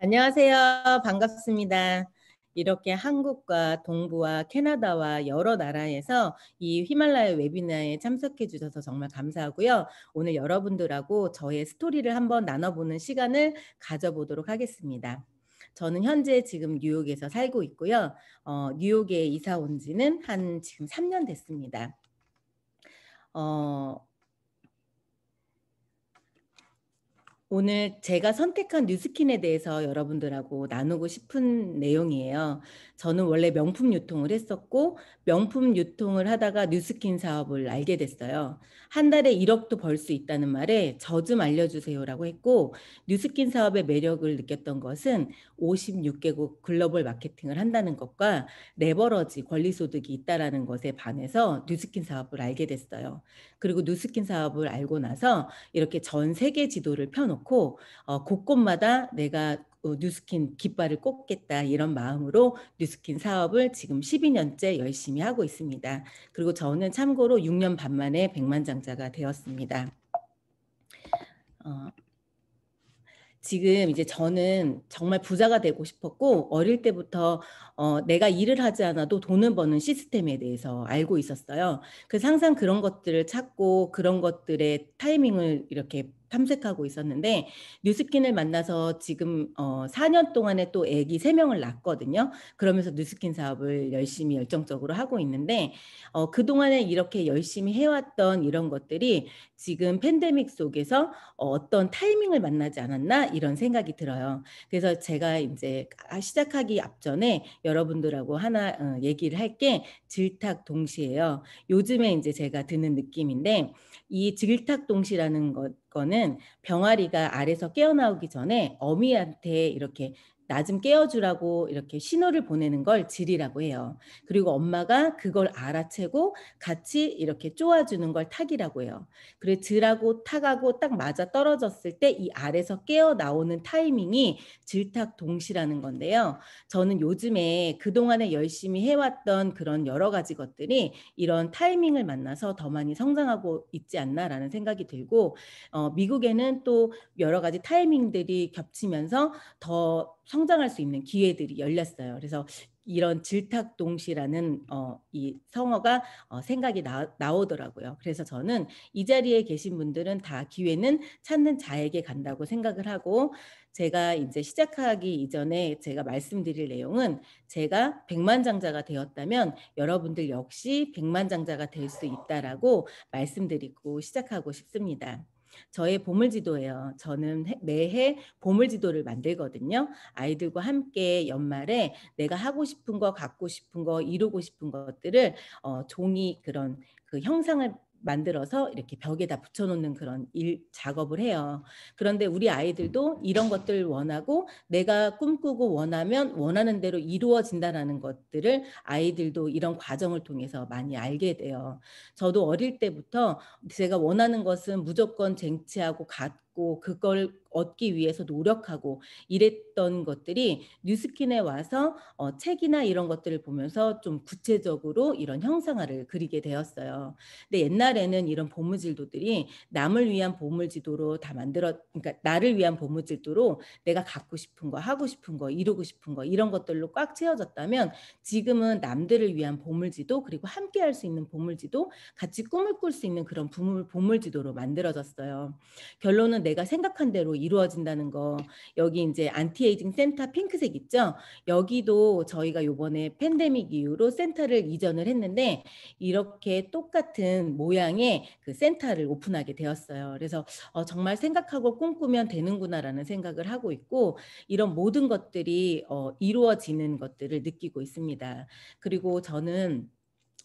안녕하세요. 반갑습니다. 이렇게 한국과 동부와 캐나다와 여러 나라에서 이 히말라야 웨비나에 참석해 주셔서 정말 감사하고요. 오늘 여러분들하고 저의 스토리를 한번 나눠보는 시간을 가져보도록 하겠습니다. 저는 현재 지금 뉴욕에서 살고 있고요. 어, 뉴욕에 이사 온 지는 한 지금 3년 됐습니다. 어, 오늘 제가 선택한 뉴스킨에 대해서 여러분들하고 나누고 싶은 내용이에요. 저는 원래 명품 유통을 했었고 명품 유통을 하다가 뉴스킨 사업을 알게 됐어요. 한 달에 1억도 벌 수 있다는 말에 저 좀 알려주세요라고 했고 뉴스킨 사업의 매력을 느꼈던 것은 56개국 글로벌 마케팅을 한다는 것과 레버러지 권리 소득이 있다라는 것에 반해서 뉴스킨 사업을 알게 됐어요. 그리고 뉴스킨 사업을 알고 나서 이렇게 전 세계 지도를 펴놓고 어, 곳곳마다 내가 어, 뉴스킨 깃발을 꽂겠다 이런 마음으로 뉴스킨 사업을 지금 12년째 열심히 하고 있습니다. 그리고 저는 참고로 6년 반 만에 백만장자가 되었습니다. 어, 지금 이제 저는 정말 부자가 되고 싶었고 어릴 때부터 어, 내가 일을 하지 않아도 돈을 버는 시스템에 대해서 알고 있었어요. 그래서 항상 그런 것들을 찾고 그런 것들의 타이밍을 이렇게 탐색하고 있었는데 뉴스킨을 만나서 지금 어 4년 동안에 또 애기 3명을 낳았거든요. 그러면서 뉴스킨 사업을 열심히 열정적으로 하고 있는데 어 그동안에 이렇게 열심히 해왔던 이런 것들이 지금 팬데믹 속에서 어, 어떤 어 타이밍을 만나지 않았나 이런 생각이 들어요. 그래서 제가 이제 아, 시작하기 앞전에 여러분들하고 하나 어 얘기를 할 게 질탁 동시예요. 요즘에 이제 제가 드는 느낌인데 이 질탁 동시라는 것 거는 병아리가 알에서 깨어나오기 전에 어미한테 이렇게 나좀 깨워주라고 이렇게 신호를 보내는 걸 질이라고 해요. 그리고 엄마가 그걸 알아채고 같이 이렇게 쪼아주는 걸 탁이라고 해요. 그래 질하고 탁하고 딱 맞아 떨어졌을 때 이 알에서 깨어 나오는 타이밍이 질탁 동시라는 건데요. 저는 요즘에 그동안에 열심히 해왔던 그런 여러 가지 것들이 이런 타이밍을 만나서 더 많이 성장하고 있지 않나라는 생각이 들고 어, 미국에는 또 여러 가지 타이밍들이 겹치면서 더 성, 성장할 수 있는 기회들이 열렸어요. 그래서 이런 질탁동시라는 어, 이 성어가 어, 생각이 나, 나오더라고요. 그래서 저는 이 자리에 계신 분들은 다 기회는 찾는 자에게 간다고 생각을 하고 제가 이제 시작하기 이전에 제가 말씀드릴 내용은 제가 백만장자가 되었다면 여러분들 역시 백만장자가 될 수 있다라고 말씀드리고 시작하고 싶습니다. 저의 보물 지도예요. 저는 매해 보물 지도를 만들거든요. 아이들과 함께 연말에 내가 하고 싶은 거, 갖고 싶은 거, 이루고 싶은 것들을 어, 종이 그런 그 형상을 만들어서 이렇게 벽에다 붙여놓는 그런 일 작업을 해요. 그런데 우리 아이들도 이런 것들 을 원하고 내가 꿈꾸고 원하면 원하는 대로 이루어진다라는 것들을 아이들도 이런 과정을 통해서 많이 알게 돼요. 저도 어릴 때부터 제가 원하는 것은 무조건 쟁취하고 갖고 있고 그걸 얻기 위해서 노력하고 이랬던 것들이 뉴스킨에 와서 어, 책이나 이런 것들을 보면서 좀 구체적으로 이런 형상화를 그리게 되었어요. 근데 옛날에는 이런 보물질도들이 남을 위한 보물지도로 다 만들었, 그러니까 나를 위한 보물질도로 내가 갖고 싶은 거, 하고 싶은 거, 이루고 싶은 거 이런 것들로 꽉 채워졌다면 지금은 남들을 위한 보물지도 그리고 함께 할 수 있는 보물지도 같이 꿈을 꿀 수 있는 그런 보물, 보물지도로 만들어졌어요. 결론은 내가 생각한 대로 이루어진다는 거. 여기 이제 안티에이징 센터 핑크색 있죠? 여기도 저희가 요번에 팬데믹 이후로 센터를 이전을 했는데 이렇게 똑같은 모양의 그 센터를 오픈하게 되었어요. 그래서 어, 정말 생각하고 꿈꾸면 되는구나라는 생각을 하고 있고 이런 모든 것들이 어, 이루어지는 것들을 느끼고 있습니다. 그리고 저는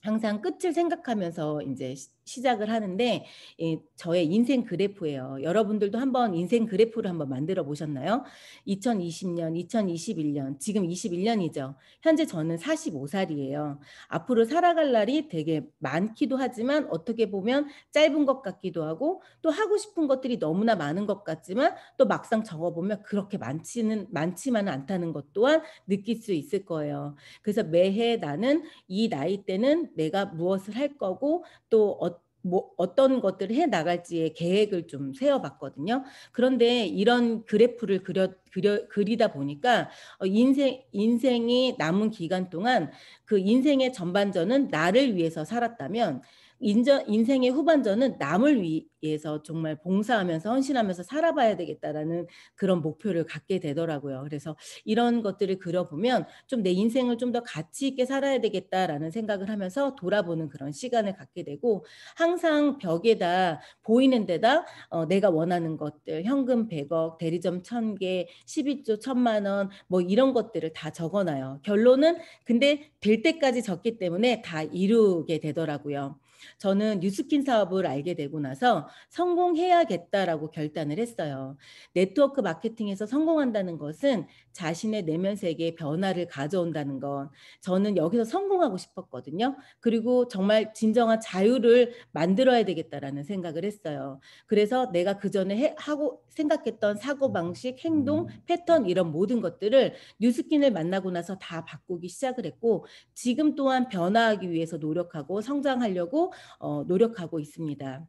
항상 끝을 생각하면서 이제 시작을 하는데 예, 저의 인생 그래프예요. 여러분들도 한번 인생 그래프를 한번 만들어 보셨나요? 2020년, 2021년, 지금 21년이죠. 현재 저는 45살이에요. 앞으로 살아갈 날이 되게 많기도 하지만 어떻게 보면 짧은 것 같기도 하고 또 하고 싶은 것들이 너무나 많은 것 같지만 또 막상 적어 보면 그렇게 많지는 많지만은 않다는 것 또한 느낄 수 있을 거예요. 그래서 매해 나는 이 나이 때는 내가 무엇을 할 거고 또 어, 뭐 어떤 것들을 해 나갈지의 계획을 좀 세워봤거든요. 그런데 이런 그래프를 그려, 그려 그리다 보니까 어, 인생 인생이 남은 기간 동안 그 인생의 전반전은 나를 위해서 살았다면 인전, 인생의 후반전은 남을 위해서 정말 봉사하면서 헌신하면서 살아봐야 되겠다라는 그런 목표를 갖게 되더라고요. 그래서 이런 것들을 그려보면 좀 내 인생을 좀 더 가치 있게 살아야 되겠다라는 생각을 하면서 돌아보는 그런 시간을 갖게 되고 항상 벽에다 보이는 데다 어, 내가 원하는 것들 현금 100억, 대리점 1000개, 11조 1000만 원 뭐 이런 것들을 다 적어놔요. 결론은 근데 될 때까지 적기 때문에 다 이루게 되더라고요. 저는 뉴스킨 사업을 알게 되고 나서 성공해야겠다라고 결단을 했어요. 네트워크 마케팅에서 성공한다는 것은 자신의 내면 세계에 변화를 가져온다는 건 저는 여기서 성공하고 싶었거든요. 그리고 정말 진정한 자유를 만들어야 되겠다라는 생각을 했어요. 그래서 내가 그 전에 하고 생각했던 사고 방식, 행동, 음. 패턴 이런 모든 것들을 뉴스킨을 만나고 나서 다 바꾸기 시작을 했고 지금 또한 변화하기 위해서 노력하고 성장하려고 어, 노력하고 있습니다.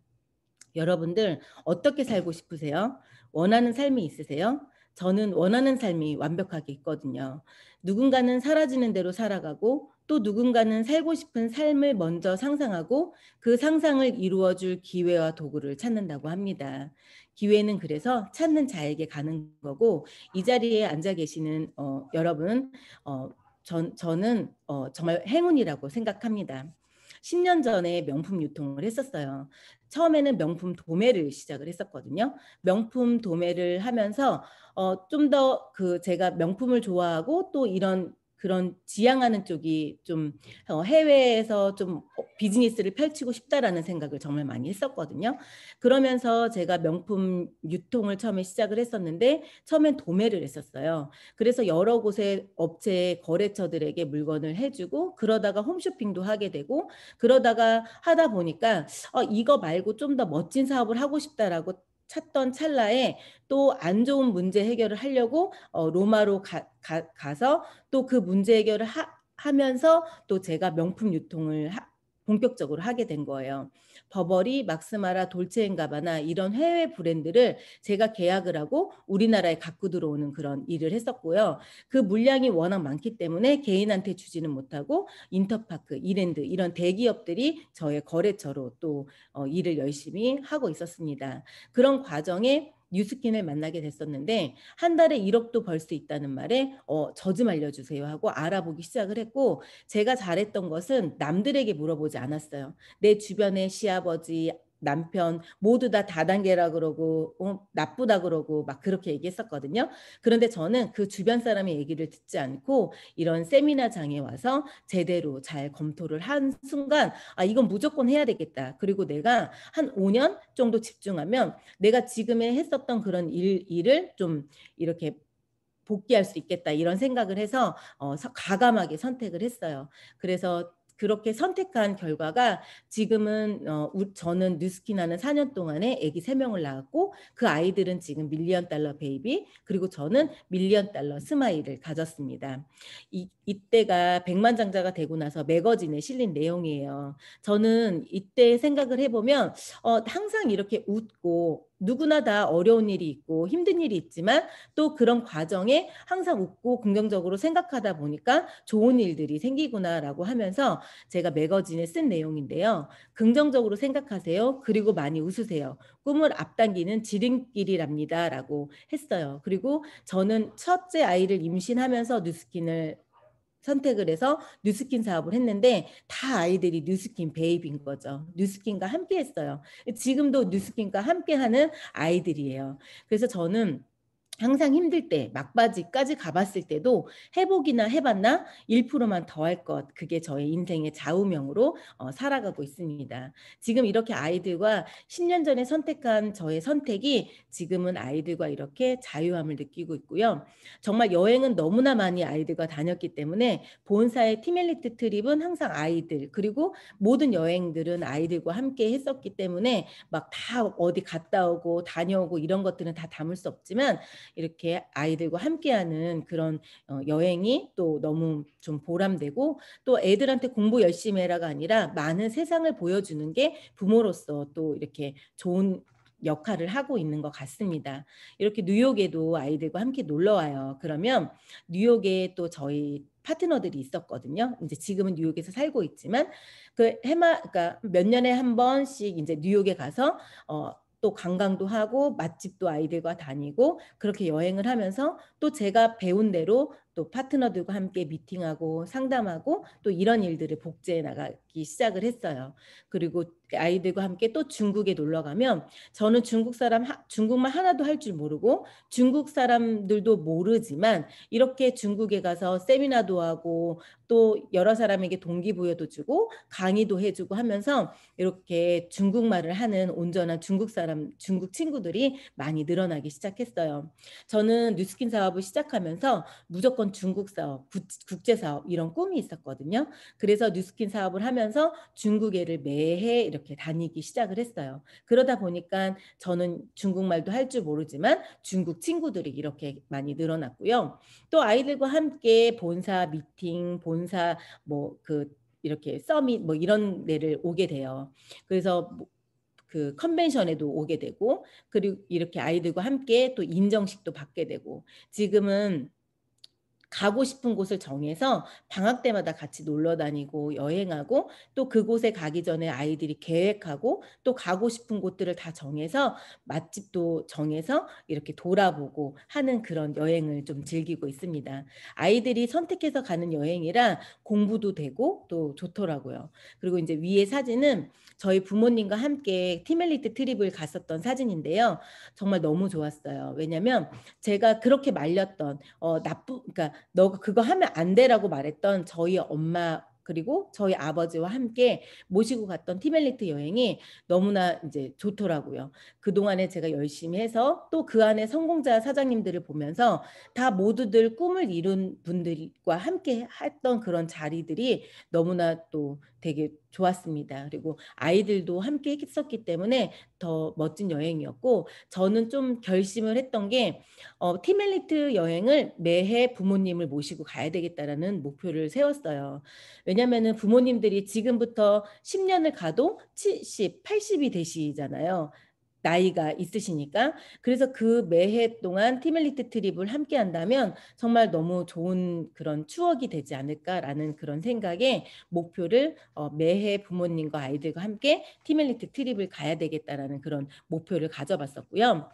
여러분들 어떻게 살고 싶으세요? 원하는 삶이 있으세요? 저는 원하는 삶이 완벽하게 있거든요. 누군가는 사라지는 대로 살아가고 또 누군가는 살고 싶은 삶을 먼저 상상하고 그 상상을 이루어줄 기회와 도구를 찾는다고 합니다. 기회는 그래서 찾는 자에게 가는 거고 이 자리에 앉아 계시는 어, 여러분 어, 전, 저는 어, 정말 행운이라고 생각합니다. 10년 전에 명품 유통을 했었어요. 처음에는 명품 도매를 시작을 했었거든요. 명품 도매를 하면서 어, 좀 더 그 제가 명품을 좋아하고 또 이런 그런 지향하는 쪽이 좀 어, 해외에서 좀 비즈니스를 펼치고 싶다라는 생각을 정말 많이 했었거든요. 그러면서 제가 명품 유통을 처음에 시작을 했었는데 처음엔 도매를 했었어요. 그래서 여러 곳의 업체 거래처들에게 물건을 해주고 그러다가 홈쇼핑도 하게 되고 그러다가 하다 보니까 어, 이거 말고 좀 더 멋진 사업을 하고 싶다라고 찾던 찰나에 또 안 좋은 문제 해결을 하려고 어, 로마로 가, 가, 가서 또 그 문제 해결을 하, 하면서 또 제가 명품 유통을 하, 본격적으로 하게 된 거예요. 버버리, 막스마라, 돌체앤가바나 이런 해외 브랜드를 제가 계약을 하고 우리나라에 갖고 들어오는 그런 일을 했었고요. 그 물량이 워낙 많기 때문에 개인한테 주지는 못하고 인터파크, 이랜드 이런 대기업들이 저의 거래처로 또 어, 일을 열심히 하고 있었습니다. 그런 과정에 뉴스킨을 만나게 됐었는데 한 달에 1억도 벌 수 있다는 말에 어, 저 좀 알려주세요 하고 알아보기 시작을 했고 제가 잘했던 것은 남들에게 물어보지 않았어요. 내 주변의 시아버지, 남편 모두 다 다단계라 그러고 어, 나쁘다 그러고 막 그렇게 얘기했었거든요. 그런데 저는 그 주변 사람의 얘기를 듣지 않고 이런 세미나장에 와서 제대로 잘 검토를 한 순간 아 이건 무조건 해야 되겠다. 그리고 내가 한 5년 정도 집중하면 내가 지금에 했었던 그런 일, 일을 좀 이렇게 복귀할 수 있겠다 이런 생각을 해서 어, 과감하게 선택을 했어요. 그래서 그렇게 선택한 결과가 지금은 어, 저는 뉴스킨하는 4년 동안에 아기 3명을 낳았고 그 아이들은 지금 밀리언 달러 베이비 그리고 저는 밀리언 달러 스마일을 가졌습니다. 이, 이때가 백만장자가 되고 나서 매거진에 실린 내용이에요. 저는 이때 생각을 해보면 어, 항상 이렇게 웃고 누구나 다 어려운 일이 있고 힘든 일이 있지만 또 그런 과정에 항상 웃고 긍정적으로 생각하다 보니까 좋은 일들이 생기구나라고 하면서 제가 매거진에 쓴 내용인데요. 긍정적으로 생각하세요. 그리고 많이 웃으세요. 꿈을 앞당기는 지름길이랍니다라고 했어요. 그리고 저는 첫째 아이를 임신하면서 뉴스킨을 선택을 해서 뉴스킨 사업을 했는데 다 아이들이 뉴스킨 베이비인 거죠. 뉴스킨과 함께 했어요. 지금도 뉴스킨과 함께 하는 아이들이에요. 그래서 저는 항상 힘들 때 막바지까지 가봤을 때도 해보기나 해봤나 1%만 더할것 그게 저의 인생의 좌우명으로 어, 살아가고 있습니다. 지금 이렇게 아이들과 10년 전에 선택한 저의 선택이 지금은 아이들과 이렇게 자유함을 느끼고 있고요. 정말 여행은 너무나 많이 아이들과 다녔기 때문에 본사의 티멜리트 트립은 항상 아이들 그리고 모든 여행들은 아이들과 함께 했었기 때문에 막 다 어디 갔다 오고 다녀오고 이런 것들은 다 담을 수 없지만 이렇게 아이들과 함께하는 그런 어, 여행이 또 너무 좀 보람되고 또 애들한테 공부 열심히 해라가 아니라 많은 세상을 보여주는 게 부모로서 또 이렇게 좋은 역할을 하고 있는 것 같습니다. 이렇게 뉴욕에도 아이들과 함께 놀러 와요. 그러면 뉴욕에 또 저희 파트너들이 있었거든요. 이제 지금은 뉴욕에서 살고 있지만 그 해마 그러니까 몇 년에 한 번씩 이제 뉴욕에 가서 어또 관광도 하고 맛집도 아이들과 다니고 그렇게 여행을 하면서 또 제가 배운 대로 또 파트너들과 함께 미팅하고 상담하고 또 이런 일들을 복제해 나가기 시작을 했어요. 그리고 아이들과 함께 또 중국에 놀러 가면 저는 중국 사람 중국말 하나도 할 줄 모르고 중국 사람들도 모르지만 이렇게 중국에 가서 세미나도 하고 또 여러 사람에게 동기부여도 주고 강의도 해주고 하면서 이렇게 중국말을 하는 온전한 중국 사람, 중국 친구들이 많이 늘어나기 시작했어요. 저는 뉴스킨 사업을 시작하면서 무조건 중국 사업, 국제 사업 이런 꿈이 있었거든요. 그래서 뉴스킨 사업을 하면서 중국에를 매해 이렇게 다니기 시작을 했어요. 그러다 보니까 저는 중국말도 할 줄 모르지만 중국 친구들이 이렇게 많이 늘어났고요. 또 아이들과 함께 본사 미팅, 본 본사 뭐그 이렇게 서밋 뭐 이런 데를 오게 돼요. 그래서 뭐 그 컨벤션에도 오게 되고 그리고 이렇게 아이들과 함께 또 인정식도 받게 되고 지금은 가고 싶은 곳을 정해서 방학 때마다 같이 놀러 다니고 여행하고 또 그곳에 가기 전에 아이들이 계획하고 또 가고 싶은 곳들을 다 정해서 맛집도 정해서 이렇게 돌아보고 하는 그런 여행을 좀 즐기고 있습니다. 아이들이 선택해서 가는 여행이라 공부도 되고 또 좋더라고요. 그리고 이제 위에 사진은 저희 부모님과 함께 티멜리트 트립을 갔었던 사진인데요. 정말 너무 좋았어요. 왜냐면 제가 그렇게 말렸던 어 나쁘 그러니까 너가 그거 하면 안 돼라고 말했던 저희 엄마 그리고 저희 아버지와 함께 모시고 갔던 티멜리트 여행이 너무나 이제 좋더라고요. 그동안에 제가 열심히 해서 또 그 안에 성공자 사장님들을 보면서 다 모두들 꿈을 이룬 분들과 함께 했던 그런 자리들이 너무나 또 되게 좋았습니다. 그리고 아이들도 함께 했었기 때문에 더 멋진 여행이었고 저는 좀 결심을 했던 게 어, 티멜리트 여행을 매해 부모님을 모시고 가야 되겠다라는 목표를 세웠어요. 왜냐면 부모님들이 지금부터 10년을 가도 70, 80이 되시잖아요. 나이가 있으시니까 그래서 그 매해 동안 티멜리트 트립을 함께 한다면 정말 너무 좋은 그런 추억이 되지 않을까라는 그런 생각에 목표를 어, 매해 부모님과 아이들과 함께 티멜리트 트립을 가야 되겠다라는 그런 목표를 가져봤었고요.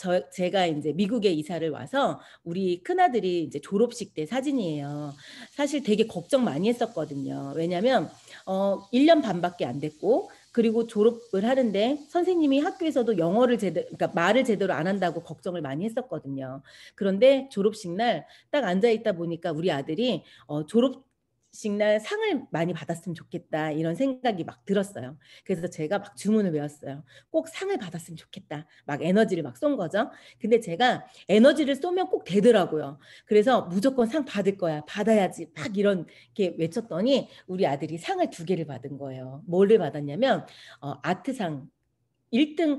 저 제가 이제 미국에 이사를 와서 우리 큰아들이 이제 졸업식 때 사진이에요. 사실 되게 걱정 많이 했었거든요. 왜냐면 어 1년 반밖에 안 됐고 그리고 졸업을 하는데 선생님이 학교에서도 영어를 제대로 그러니까 말을 제대로 안 한다고 걱정을 많이 했었거든요. 그런데 졸업식 날 딱 앉아 있다 보니까 우리 아들이 어, 졸업 식날 상을 많이 받았으면 좋겠다 이런 생각이 막 들었어요. 그래서 제가 막 주문을 외웠어요. 꼭 상을 받았으면 좋겠다. 막 에너지를 막 쏜 거죠. 근데 제가 에너지를 쏘면 꼭 되더라고요. 그래서 무조건 상 받을 거야. 받아야지. 막 이런 게 외쳤더니 우리 아들이 상을 두 개를 받은 거예요. 뭐를 받았냐면 어, 아트상 1등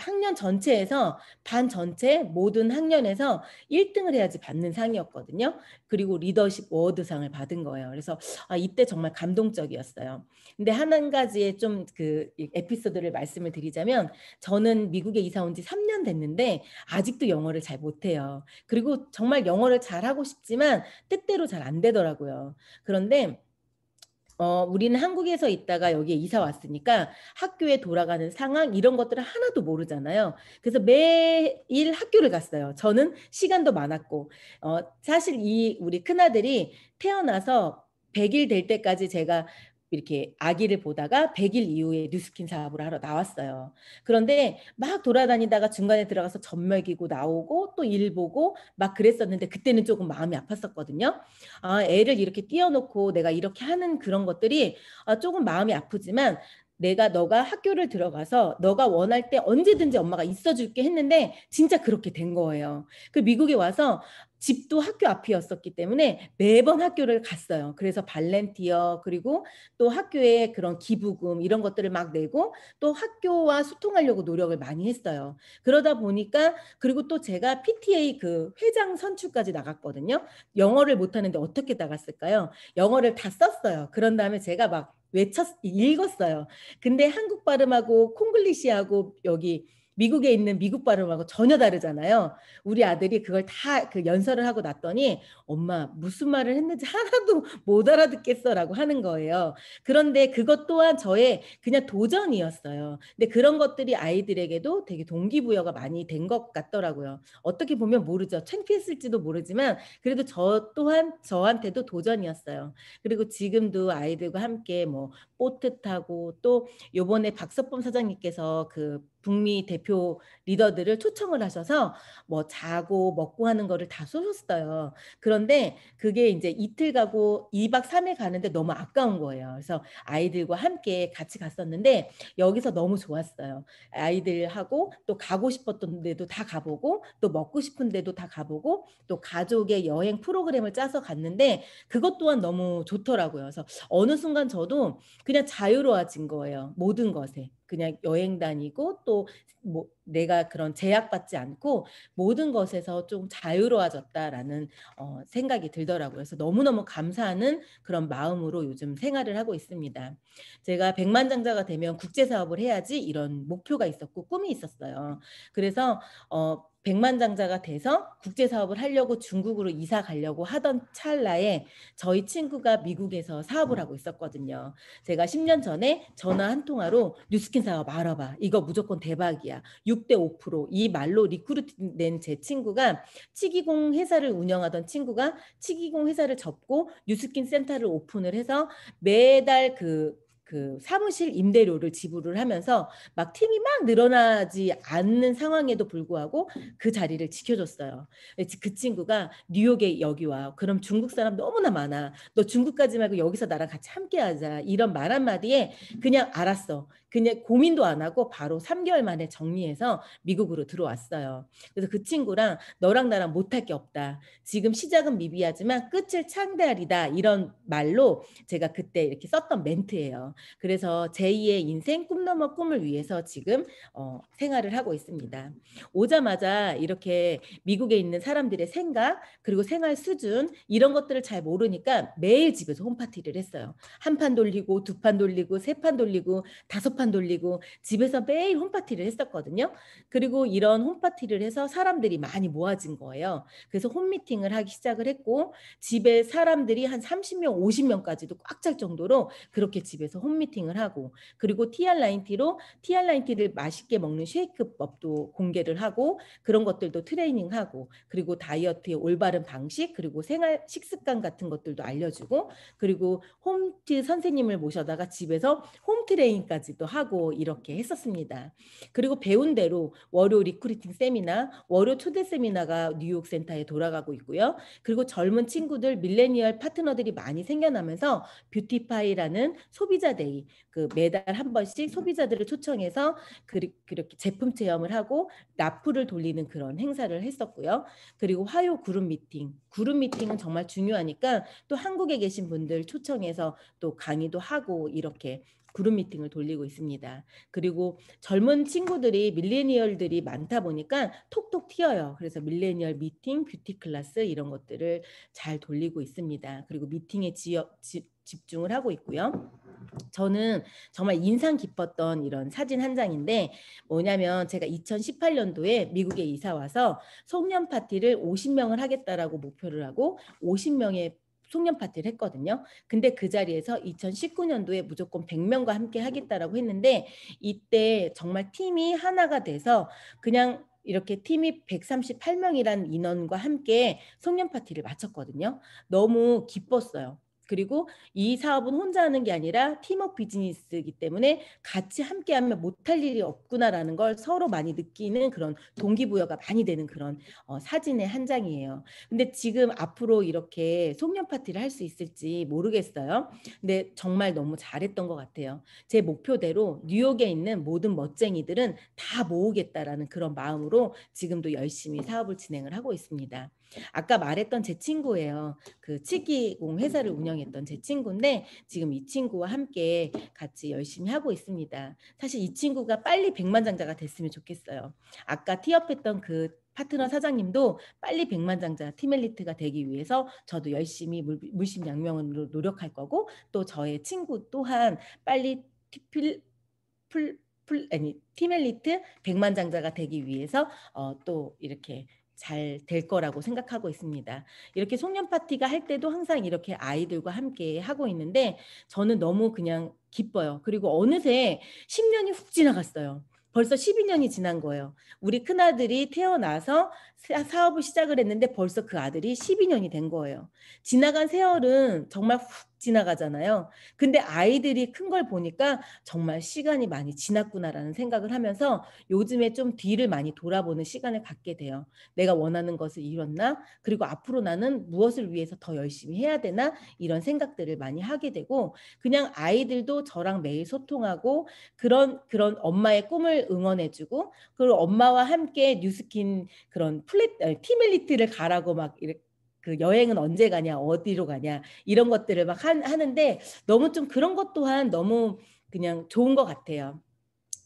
학년 전체에서 반 전체 모든 학년에서 1등을 해야지 받는 상이었거든요. 그리고 리더십 워드상을 받은 거예요. 그래서 아, 이때 정말 감동적이었어요. 근데 한, 가지의 좀 그 에피소드를 말씀을 드리자면 저는 미국에 이사 온 지 3년 됐는데 아직도 영어를 잘 못해요. 그리고 정말 영어를 잘하고 싶지만 뜻대로 잘 안 되더라고요. 그런데 어, 우리는 한국에서 있다가 여기에 이사 왔으니까 학교에 돌아가는 상황 이런 것들을 하나도 모르잖아요. 그래서 매일 학교를 갔어요. 저는 시간도 많았고 어, 사실 이 우리 큰아들이 태어나서 100일 될 때까지 제가 이렇게 아기를 보다가 100일 이후에 뉴스킨 사업을 하러 나왔어요. 그런데 막 돌아다니다가 중간에 들어가서 점멸기고 나오고 또 일 보고 막 그랬었는데 그때는 조금 마음이 아팠었거든요. 아, 애를 이렇게 띄워놓고 내가 이렇게 하는 그런 것들이 아, 조금 마음이 아프지만 내가 너가 학교를 들어가서 너가 원할 때 언제든지 엄마가 있어줄게 했는데 진짜 그렇게 된 거예요. 그 미국에 와서 집도 학교 앞이었었기 때문에 매번 학교를 갔어요. 그래서 발렌티어 그리고 또 학교에 그런 기부금 이런 것들을 막 내고 또 학교와 소통하려고 노력을 많이 했어요. 그러다 보니까 그리고 또 제가 PTA 그 회장 선출까지 나갔거든요. 영어를 못 하는데 어떻게 나갔을까요? 영어를 다 썼어요. 그런 다음에 제가 막 외쳤 읽었어요. 근데 한국 발음하고 콩글리시하고 여기 미국에 있는 미국 발음하고 전혀 다르잖아요. 우리 아들이 그걸 다 그 연설을 하고 났더니 엄마 무슨 말을 했는지 하나도 못 알아듣겠어라고 하는 거예요. 그런데 그것 또한 저의 그냥 도전이었어요. 근데 그런 것들이 아이들에게도 되게 동기부여가 많이 된 것 같더라고요. 어떻게 보면 모르죠. 창피했을지도 모르지만 그래도 저 또한 저한테도 도전이었어요. 그리고 지금도 아이들과 함께 뭐 보트 타고 또 요번에 박서범 사장님께서 그 북미 대표 리더들을 초청을 하셔서 뭐 자고 먹고 하는 거를 다 쏘셨어요. 그런데 그게 이제 이틀 가고 이박삼일 가는데 너무 아까운 거예요. 그래서 아이들과 함께 같이 갔었는데 여기서 너무 좋았어요. 아이들하고 또 가고 싶었던 데도 다 가보고 또 먹고 싶은 데도 다 가보고 또 가족의 여행 프로그램을 짜서 갔는데 그것 또한 너무 좋더라고요. 그래서 어느 순간 저도 그냥 자유로워진 거예요. 모든 것에. 그냥 여행 다니고 또 뭐 내가 그런 제약받지 않고 모든 것에서 좀 자유로워졌다라는 어, 생각이 들더라고요. 그래서 너무너무 감사하는 그런 마음으로 요즘 생활을 하고 있습니다. 제가 백만장자가 되면 국제사업을 해야지 이런 목표가 있었고 꿈이 있었어요. 그래서 어, 백만장자가 돼서 국제 사업을 하려고 중국으로 이사 가려고 하던 찰나에 저희 친구가 미국에서 사업을 하고 있었거든요. 제가 10년 전에 전화 한 통화로 뉴스킨 사업 알아봐. 이거 무조건 대박이야. 6대 5%이 말로 리크루트 된 제 친구가 치기공 회사를 운영하던 친구가 치기공 회사를 접고 뉴스킨 센터를 오픈을 해서 매달 그그 사무실 임대료를 지불을 하면서 막 팀이 막 늘어나지 않는 상황에도 불구하고 그 자리를 지켜줬어요. 예, 그 친구가 뉴욕에 여기 와. 그럼 중국 사람 너무나 많아. 너 중국까지 말고 여기서 나랑 같이 함께 하자. 이런 말 한마디에 그냥 알았어. 그냥 고민도 안 하고 바로 3개월 만에 정리해서 미국으로 들어왔어요. 그래서 그 친구랑 너랑 나랑 못할 게 없다. 지금 시작은 미비하지만 끝을 창대하리다. 이런 말로 제가 그때 이렇게 썼던 멘트예요. 그래서 제2의 인생 꿈 넘어 꿈을 위해서 지금 어, 생활을 하고 있습니다. 오자마자 이렇게 미국에 있는 사람들의 생각 그리고 생활 수준 이런 것들을 잘 모르니까 매일 집에서 홈파티를 했어요. 한 판 돌리고 두 판 돌리고 세 판 돌리고 다섯 판 돌리고 집에서 매일 홈파티를 했었거든요. 그리고 이런 홈파티를 해서 사람들이 많이 모아진 거예요. 그래서 홈미팅을 하기 시작을 했고 집에 사람들이 한 30명, 50명까지도 꽉 찰 정도로 그렇게 집에서 홈 홈미팅을 하고 그리고 TR9T로 TR9T를 맛있게 먹는 쉐이크법도 공개를 하고 그런 것들도 트레이닝하고 그리고 다이어트의 올바른 방식 그리고 생활 식습관 같은 것들도 알려주고 그리고 홈트 선생님을 모셔다가 집에서 홈 트레이닝까지도 하고 이렇게 했었습니다. 그리고 배운 대로 월요 리크루팅 세미나, 월요 초대 세미나가 뉴욕 센터에 돌아가고 있고요. 그리고 젊은 친구들 밀레니얼 파트너들이 많이 생겨나면서 뷰티파이라는 소비자 소비자데이 그 매달 한 번씩 소비자들을 초청해서 그렇게 제품 체험을 하고 라프를 돌리는 그런 행사를 했었고요. 그리고 화요 그룹 미팅. 그룹 미팅은 정말 중요하니까 또 한국에 계신 분들 초청해서 또 강의도 하고 이렇게 그룹 미팅을 돌리고 있습니다. 그리고 젊은 친구들이 밀레니얼들이 많다 보니까 톡톡 튀어요. 그래서 밀레니얼 미팅, 뷰티 클래스 이런 것들을 잘 돌리고 있습니다. 그리고 미팅에 지역, 집중을 하고 있고요. 저는 정말 인상 깊었던 이런 사진 한 장인데 뭐냐면 제가 2018년도에 미국에 이사 와서 송년 파티를 50명을 하겠다라고 목표를 하고 50명의 송년 파티를 했거든요. 근데 그 자리에서 2019년도에 무조건 100명과 함께 하겠다라고 했는데 이때 정말 팀이 하나가 돼서 그냥 이렇게 팀이 138명이란 인원과 함께 송년 파티를 마쳤거든요. 너무 기뻤어요. 그리고 이 사업은 혼자 하는 게 아니라 팀업 비즈니스이기 때문에 같이 함께하면 못할 일이 없구나라는 걸 서로 많이 느끼는 그런 동기부여가 많이 되는 그런 어, 사진의 한 장이에요. 근데 지금 앞으로 이렇게 송년 파티를 할 수 있을지 모르겠어요. 근데 정말 너무 잘했던 것 같아요. 제 목표대로 뉴욕에 있는 모든 멋쟁이들은 다 모으겠다라는 그런 마음으로 지금도 열심히 사업을 진행을 하고 있습니다. 아까 말했던 제 친구예요. 그 치기공 회사를 음. 운영했던 제 친구인데 지금 이 친구와 함께 같이 열심히 하고 있습니다. 사실 이 친구가 빨리 백만장자가 됐으면 좋겠어요. 아까 티업했던 그 파트너 사장님도 빨리 백만장자 팀엘리트가 되기 위해서 저도 열심히 물, 심양명으로 노력할 거고 또 저의 친구 또한 빨리 필, 풀, 풀 아니 팀엘리트 백만장자가 되기 위해서 어, 또 이렇게 잘될 거라고 생각하고 있습니다. 이렇게 송년 파티가 할 때도 항상 이렇게 아이들과 함께 하고 있는데 저는 너무 그냥 기뻐요. 그리고 어느새 10년이 훅 지나갔어요. 벌써 12년이 지난 거예요. 우리 큰아들이 태어나서 사업을 시작을 했는데 벌써 그 아들이 12년이 된 거예요. 지나간 세월은 정말 훅 지나가잖아요. 근데 아이들이 큰 걸 보니까 정말 시간이 많이 지났구나라는 생각을 하면서 요즘에 좀 뒤를 많이 돌아보는 시간을 갖게 돼요. 내가 원하는 것을 이뤘나? 그리고 앞으로 나는 무엇을 위해서 더 열심히 해야 되나? 이런 생각들을 많이 하게 되고 그냥 아이들도 저랑 매일 소통하고 그런 그런 엄마의 꿈을 응원해 주고 그리고 엄마와 함께 뉴스킨 그런 플랫 티엘리티를 가라고 막 이렇게 그 여행은 언제 가냐, 어디로 가냐 이런 것들을 막 한, 하는데 너무 좀 그런 것 또한 너무 그냥 좋은 것 같아요.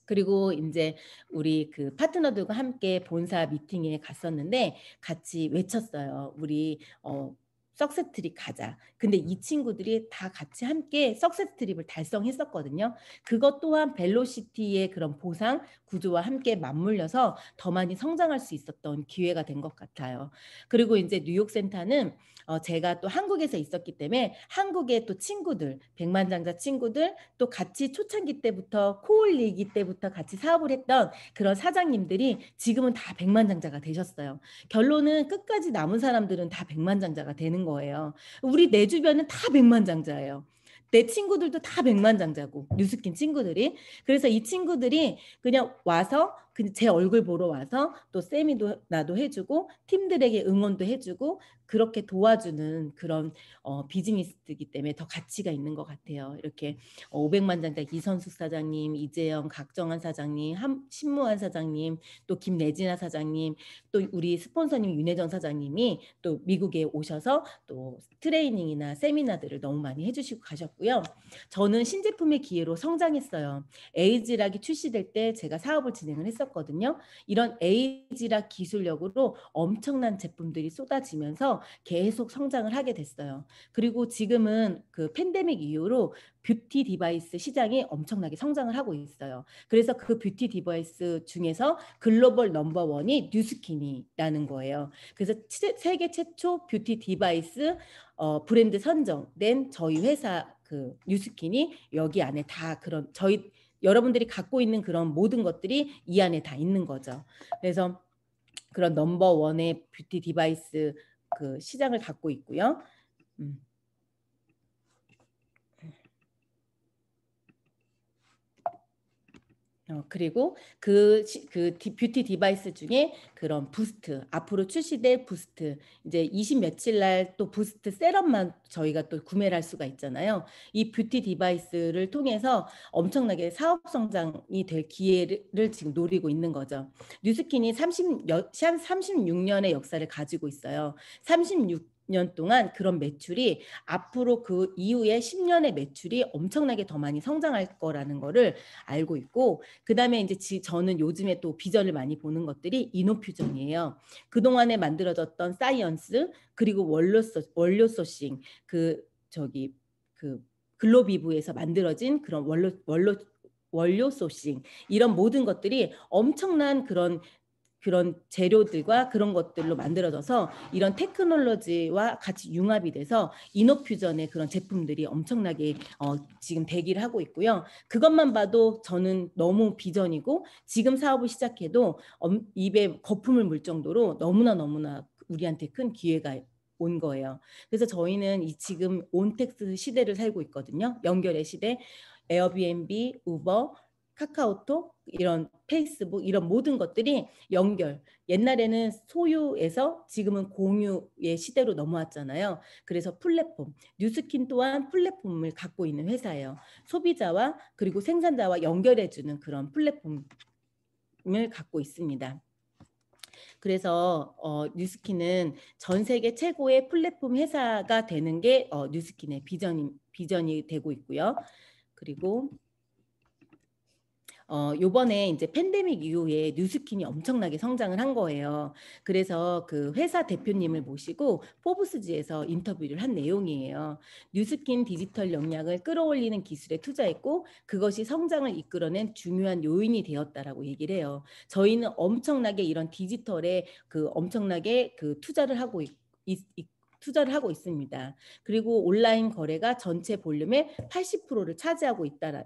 그리고 이제 우리 그 파트너들과 함께 본사 미팅에 갔었는데 같이 외쳤어요. 우리 어 석세 트립 가자. 근데 이 친구들이 다 같이 함께 석세 트립을 달성했었거든요. 그것 또한 벨로시티의 그런 보상 구조와 함께 맞물려서 더 많이 성장할 수 있었던 기회가 된 것 같아요. 그리고 이제 뉴욕 센터는 어, 제가 또 한국에서 있었기 때문에 한국의 또 친구들, 백만장자 친구들 또 같이 초창기 때부터 코올리기 때부터 같이 사업을 했던 그런 사장님들이 지금은 다 백만장자가 되셨어요. 결론은 끝까지 남은 사람들은 다 백만장자가 되는 거예요. 우리 내 주변은 다 백만장자예요. 내 친구들도 다 백만장자고 뉴스킨 친구들이 그래서 이 친구들이 그냥 와서 그 제 얼굴 보러 와서 또 세미도 나도 해주고 팀들에게 응원도 해주고 그렇게 도와주는 그런 어, 비즈니스이기 때문에 더 가치가 있는 것 같아요. 이렇게 500만 어, 장자 이선숙 사장님, 이재영, 각정한 사장님, 함, 신무한 사장님, 또 김내진아 사장님, 또 우리 스폰서님 윤혜정 사장님이 또 미국에 오셔서 또 트레이닝이나 세미나들을 너무 많이 해주시고 가셨고요. 저는 신제품의 기회로 성장했어요. 에이지락이 출시될 때 제가 사업을 진행을 했었거든요. 이런 에이지락 기술력으로 엄청난 제품들이 쏟아지면서 계속 성장을 하게 됐어요. 그리고 지금은 그 팬데믹 이후로 뷰티 디바이스 시장이 엄청나게 성장을 하고 있어요. 그래서 그 뷰티 디바이스 중에서 글로벌 넘버원이 뉴스킨이라는 거예요. 그래서 세계 최초 뷰티 디바이스 어, 브랜드 선정된 저희 회사 그 뉴스킨이 여기 안에 다 그런 저희 여러분들이 갖고 있는 그런 모든 것들이 이 안에 다 있는 거죠. 그래서 그런 넘버원의 뷰티 디바이스 그 시장을 갖고 있고요. 음. 어, 그리고 그, 그 뷰티 디바이스 중에 그런 부스트, 앞으로 출시될 부스트, 이제 20 며칠 날 또 부스트 세럼만 저희가 또 구매를 할 수가 있잖아요. 이 뷰티 디바이스를 통해서 엄청나게 사업 성장이 될 기회를 지금 노리고 있는 거죠. 뉴스킨이 30, 36년의 역사를 가지고 있어요. 36년 동안 그런 매출이 앞으로 그 이후에 10년의 매출이 엄청나게 더 많이 성장할 거라는 거를 알고 있고 그다음에 이제 지, 저는 요즘에 또 비전을 많이 보는 것들이 이노퓨전이에요. 그동안에 만들어졌던 사이언스 그리고 원료 소, 원료 소싱 그 저기 그 글로비브에서 만들어진 그런 원료 원료 원료 소싱 이런 모든 것들이 엄청난 그런 그런 재료들과 그런 것들로 만들어져서 이런 테크놀로지와 같이 융합이 돼서 이노퓨전의 그런 제품들이 엄청나게 어, 지금 대기를 하고 있고요. 그것만 봐도 저는 너무 비전이고 지금 사업을 시작해도 입에 거품을 물 정도로 너무나 너무나 우리한테 큰 기회가 온 거예요. 그래서 저희는 이 지금 온택스 시대를 살고 있거든요. 연결의 시대. 에어비앤비, 우버, 카카오톡, 이런 페이스북, 이런 모든 것들이 연결. 옛날에는 소유에서 지금은 공유의 시대로 넘어왔잖아요. 그래서 플랫폼, 뉴스킨 또한 플랫폼을 갖고 있는 회사예요. 소비자와 그리고 생산자와 연결해주는 그런 플랫폼을 갖고 있습니다. 그래서 어, 뉴스킨은 전 세계 최고의 플랫폼 회사가 되는 게 어, 뉴스킨의 비전이, 비전이 되고 있고요. 그리고 어, 요번에 이제 팬데믹 이후에 뉴스킨이 엄청나게 성장을 한 거예요. 그래서 그 회사 대표님을 모시고 포브스지에서 인터뷰를 한 내용이에요. 뉴스킨 디지털 역량을 끌어올리는 기술에 투자했고 그것이 성장을 이끌어낸 중요한 요인이 되었다라고 얘기를 해요. 저희는 엄청나게 이런 디지털에 그 엄청나게 그 투자를 하고 있, 있, 투자를 하고 있습니다. 그리고 온라인 거래가 전체 볼륨의 80%를 차지하고 있다, 라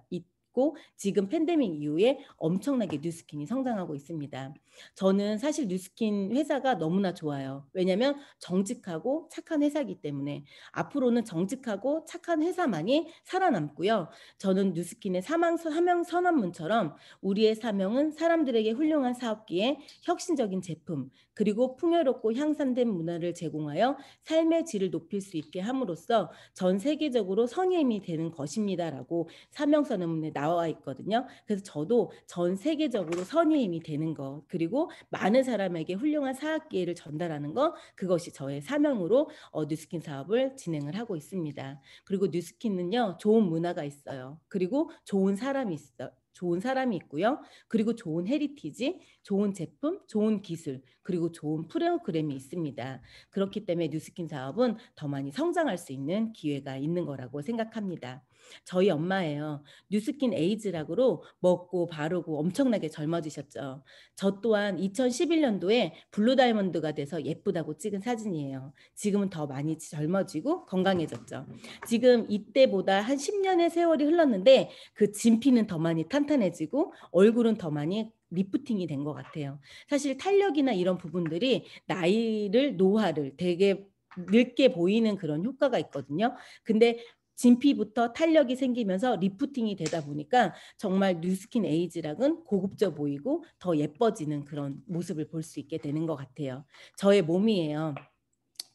있고 지금 팬데믹 이후에 엄청나게 뉴스킨이 성장하고 있습니다. 저는 사실 뉴스킨 회사가 너무나 좋아요. 왜냐하면 정직하고 착한 회사이기 때문에 앞으로는 정직하고 착한 회사만이 살아남고요. 저는 뉴스킨의 사망 사명 선언문처럼 우리의 사명은 사람들에게 훌륭한 사업기에 혁신적인 제품, 그리고 풍요롭고 향상된 문화를 제공하여 삶의 질을 높일 수 있게 함으로써 전 세계적으로 선임이 되는 것입니다라고 사명선언문에 나와 있거든요. 그래서 저도 전 세계적으로 선임이 되는 것 그리고 많은 사람에게 훌륭한 사학 기회를 전달하는 것 그것이 저의 사명으로 어, 뉴스킨 사업을 진행을 하고 있습니다. 그리고 뉴스킨은요 좋은 문화가 있어요. 그리고 좋은 사람이 있어 요 좋은 사람이 있고요. 그리고 좋은 헤리티지, 좋은 제품, 좋은 기술, 그리고 좋은 프로그램이 있습니다. 그렇기 때문에 뉴스킨 사업은 더 많이 성장할 수 있는 기회가 있는 거라고 생각합니다. 저희 엄마예요. 뉴스킨 에이즈라고 먹고 바르고 엄청나게 젊어지셨죠. 저 또한 2011년도에 블루 다이몬드가 돼서 예쁘다고 찍은 사진이에요. 지금은 더 많이 젊어지고 건강해졌죠. 지금 이때보다 한 10년의 세월이 흘렀는데 그 진피는 더 많이 탄탄해지고 얼굴은 더 많이 리프팅이 된 것 같아요. 사실 탄력이나 이런 부분들이 나이를 노화를 되게 늙게 보이는 그런 효과가 있거든요. 근데 진피부터 탄력이 생기면서 리프팅이 되다 보니까 정말 뉴스킨 에이지락은 고급져 보이고 더 예뻐지는 그런 모습을 볼 수 있게 되는 것 같아요. 저의 몸이에요.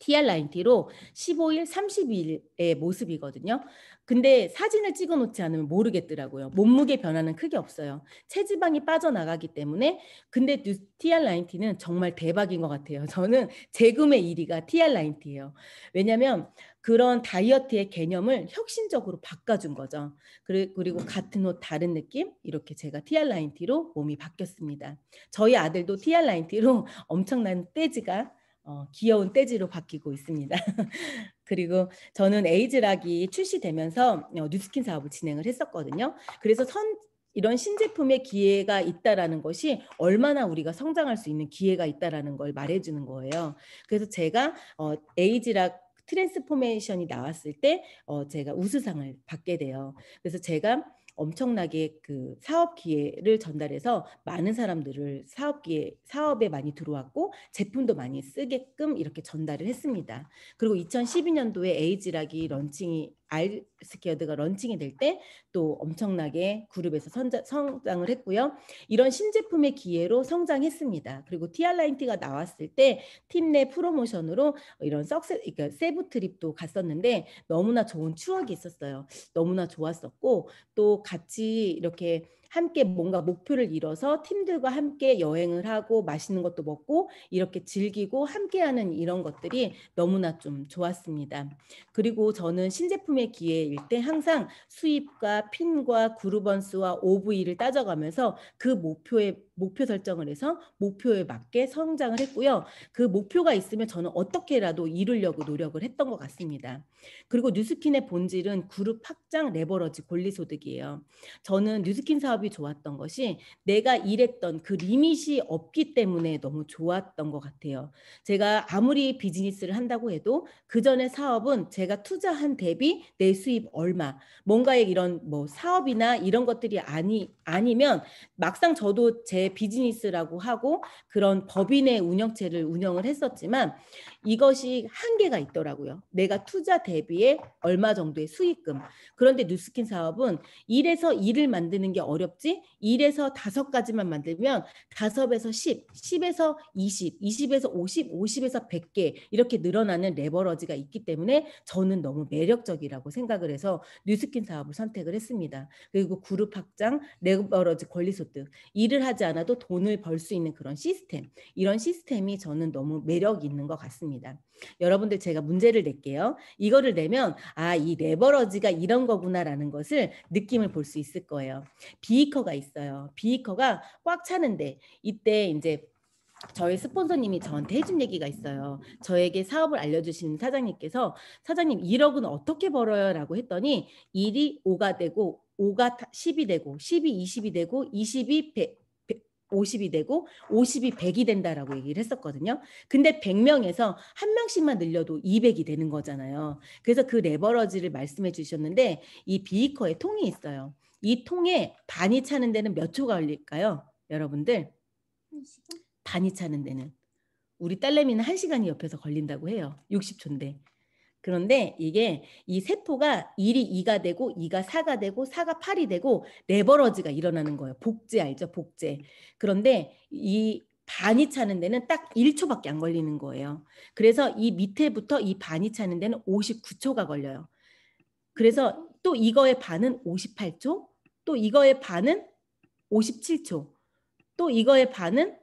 TR90T로 15일, 30일의 모습이거든요. 근데 사진을 찍어 놓지 않으면 모르겠더라고요. 몸무게 변화는 크게 없어요. 체지방이 빠져나가기 때문에. 근데 TR90는 정말 대박인 것 같아요. 저는 제금의 1위가 TR90예요. 왜냐면 그런 다이어트의 개념을 혁신적으로 바꿔준 거죠. 그리고 같은 옷 다른 느낌 이렇게 제가 TR90로 몸이 바뀌었습니다. 저희 아들도 TR90로 엄청난 떼지가 어, 귀여운 떼지로 바뀌고 있습니다. 그리고 저는 에이즈락이 출시되면서 어, 뉴스킨 사업을 진행을 했었거든요. 그래서 선, 이런 신제품의 기회가 있다라는 것이 얼마나 우리가 성장할 수 있는 기회가 있다라는 걸 말해주는 거예요. 그래서 제가 어, 에이즈락 트랜스포메이션이 나왔을 때 어, 제가 우수상을 받게 돼요. 그래서 제가 엄청나게 그 사업 기회를 전달해서 많은 사람들을 사업 기회 사업에 많이 들어왔고 제품도 많이 쓰게끔 이렇게 전달을 했습니다. 그리고 2012년도에 에이지락이 런칭이 알스케어드가 런칭이 될 때 또 엄청나게 그룹에서 선장 성장을 했고요. 이런 신제품의 기회로 성장했습니다. 그리고 티알라인티가 나왔을 때 팀 내 프로모션으로 이런 석세, 그러니까 세부 트립도 갔었는데 너무나 좋은 추억이 있었어요. 너무나 좋았었고 또 같이 이렇게 함께 뭔가 목표를 이뤄서 팀들과 함께 여행을 하고 맛있는 것도 먹고 이렇게 즐기고 함께하는 이런 것들이 너무나 좀 좋았습니다. 그리고 저는 신제품의 기회일 때 항상 수입과 핀과 그루번스와 OV를 따져가면서 그 목표에 목표 설정을 해서 목표에 맞게 성장을 했고요. 그 목표가 있으면 저는 어떻게라도 이루려고 노력을 했던 것 같습니다. 그리고 뉴스킨의 본질은 그룹 확장 레버러지 권리 소득이에요. 저는 뉴스킨 사업이 좋았던 것이 내가 일했던 그 리밋이 없기 때문에 너무 좋았던 것 같아요. 제가 아무리 비즈니스를 한다고 해도 그 전에 사업은 제가 투자한 대비 내 수입 얼마, 뭔가의 이런 뭐 사업이나 이런 것들이 아니 아니면 막상 저도 제 비즈니스라고 하고 그런 법인의 운영체를 운영을 했었지만 이것이 한계가 있더라고요. 내가 투자 대비에 얼마 정도의 수익금. 그런데 뉴스킨 사업은 1에서 2를 만드는 게 어렵지 1에서 5가지만 만들면 5에서 10, 10에서 20, 20에서 50, 50에서 100개 이렇게 늘어나는 레버러지가 있기 때문에 저는 너무 매력적이라고 생각을 해서 뉴스킨 사업을 선택을 했습니다. 그리고 그룹 확장, 레버러지 권리 소득, 일을 하지 않아도 돈을 벌 수 있는 그런 시스템, 이런 시스템이 저는 너무 매력 있는 것 같습니다. 있습니다. 여러분들 제가 문제를 낼게요. 이거를 내면 아, 이 레버러지가 이런 거구나라는 것을 느낌을 볼 수 있을 거예요. 비커가 있어요. 비커가꽉 차는데 이때 이제 저희 스폰서님이 저한테 해준 얘기가 있어요. 저에게 사업을 알려주신 사장님께서 사장님 1억은 어떻게 벌어요? 라고 했더니 1이 5가 되고 5가 10이 되고 10이 20이 되고 20이 50이 되고 50이 100이 된다라고 얘기를 했었거든요. 근데 100명에서 한 명씩만 늘려도 200이 되는 거잖아요. 그래서 그 레버러지를 말씀해 주셨는데 이 비이커에 통이 있어요. 이 통에 반이 차는 데는 몇 초가 걸릴까요? 여러분들 반이 차는 데는 우리 딸내미는 1시간이 옆에서 걸린다고 해요. 60초인데 그런데 이게 이 세포가 1이 2가 되고 2가 4가 되고 4가 8이 되고 레버러지가 일어나는 거예요. 복제 알죠? 복제. 그런데 이 반이 차는 데는 딱 1초밖에 안 걸리는 거예요. 그래서 이 밑에부터 이 반이 차는 데는 59초가 걸려요. 그래서 또 이거의 반은 58초, 또 이거의 반은 57초, 또 이거의 반은